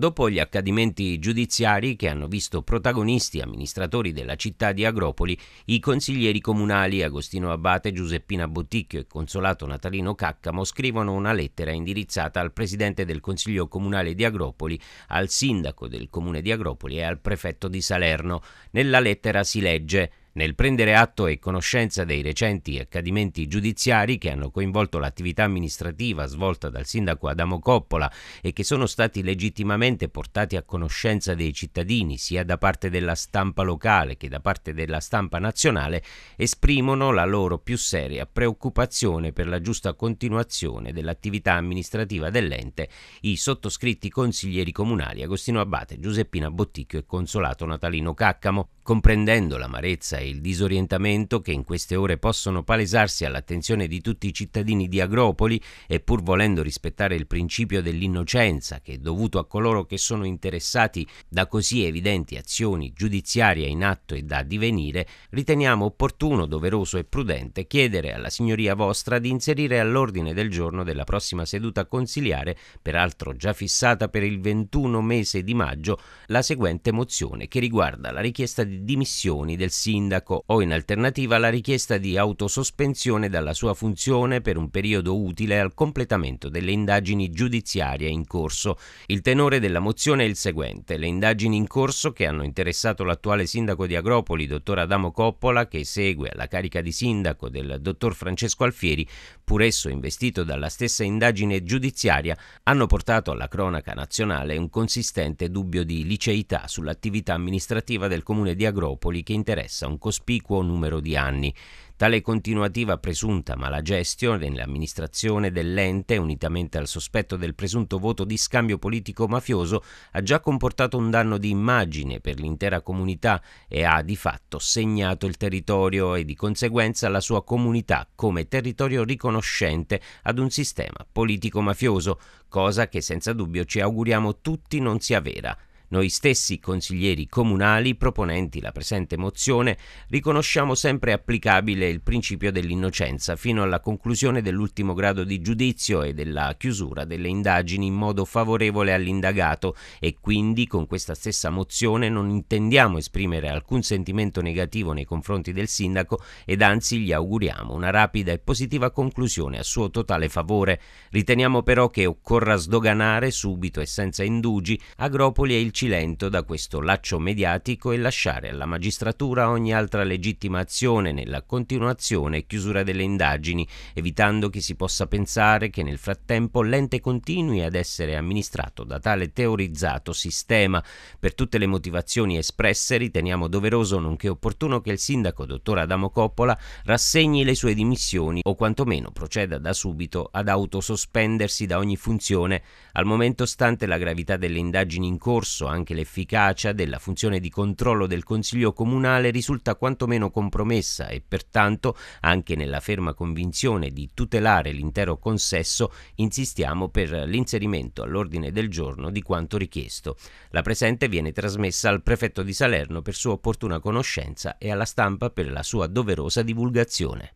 dopo gli accadimenti giudiziari che hanno visto protagonisti amministratori della città di Agropoli i consiglieri comunali Agostino Abate, Giuseppina Botticchio e Consolato Natalino Caccamo scrivono una lettera indirizzata al presidente del Consiglio comunale di Agropoli, al sindaco del comune di Agropoli e al prefetto di Salerno. Nella lettera si legge nel prendere atto e conoscenza dei recenti accadimenti giudiziari che hanno coinvolto l'attività amministrativa svolta dal sindaco Adamo Coppola e che sono stati legittimamente portati a conoscenza dei cittadini sia da parte della stampa locale che da parte della stampa nazionale, esprimono la loro più seria preoccupazione per la giusta continuazione dell'attività amministrativa dell'ente i sottoscritti consiglieri comunali Agostino Abate, Giuseppina Botticchio e Consolato Natalino Caccamo comprendendo l'amarezza e il disorientamento che in queste ore possono palesarsi all'attenzione di tutti i cittadini di Agropoli e pur volendo rispettare il principio dell'innocenza che è dovuto a coloro che sono interessati da così evidenti azioni giudiziarie in atto e da divenire, riteniamo opportuno, doveroso e prudente chiedere alla Signoria vostra di inserire all'ordine del giorno della prossima seduta consiliare, peraltro già fissata per il 21 mese di maggio, la seguente mozione che riguarda la richiesta di dimissioni del sindaco o in alternativa la richiesta di autosospensione dalla sua funzione per un periodo utile al completamento delle indagini giudiziarie in corso. Il tenore della mozione è il seguente. Le indagini in corso che hanno interessato l'attuale sindaco di Agropoli, dottor Adamo Coppola, che segue alla carica di sindaco del dottor Francesco Alfieri, pur esso investito dalla stessa indagine giudiziaria, hanno portato alla cronaca nazionale un consistente dubbio di liceità sull'attività amministrativa del comune di di Agropoli che interessa un cospicuo numero di anni. Tale continuativa presunta malagestione nell'amministrazione dell'ente, unitamente al sospetto del presunto voto di scambio politico mafioso, ha già comportato un danno di immagine per l'intera comunità e ha di fatto segnato il territorio e di conseguenza la sua comunità come territorio riconoscente ad un sistema politico mafioso, cosa che senza dubbio ci auguriamo tutti non sia vera. Noi stessi consiglieri comunali proponenti la presente mozione riconosciamo sempre applicabile il principio dell'innocenza fino alla conclusione dell'ultimo grado di giudizio e della chiusura delle indagini in modo favorevole all'indagato e quindi con questa stessa mozione non intendiamo esprimere alcun sentimento negativo nei confronti del sindaco ed anzi gli auguriamo una rapida e positiva conclusione a suo totale favore. Riteniamo però che occorra sdoganare subito e senza indugi Agropoli e il farci lento da questo laccio mediatico e lasciare alla magistratura ogni altra legittima azione nella continuazione e chiusura delle indagini, evitando che si possa pensare che nel frattempo l'ente continui ad essere amministrato da tale teorizzato sistema. Per tutte le motivazioni espresse riteniamo doveroso nonché opportuno che il sindaco dottor Adamo Coppola rassegni le sue dimissioni o quantomeno proceda da subito ad autosospendersi da ogni funzione al momento stante la gravità delle indagini in corso anche l'efficacia della funzione di controllo del Consiglio comunale risulta quantomeno compromessa e pertanto, anche nella ferma convinzione di tutelare l'intero consesso, insistiamo per l'inserimento all'ordine del giorno di quanto richiesto. La presente viene trasmessa al prefetto di Salerno per sua opportuna conoscenza e alla stampa per la sua doverosa divulgazione.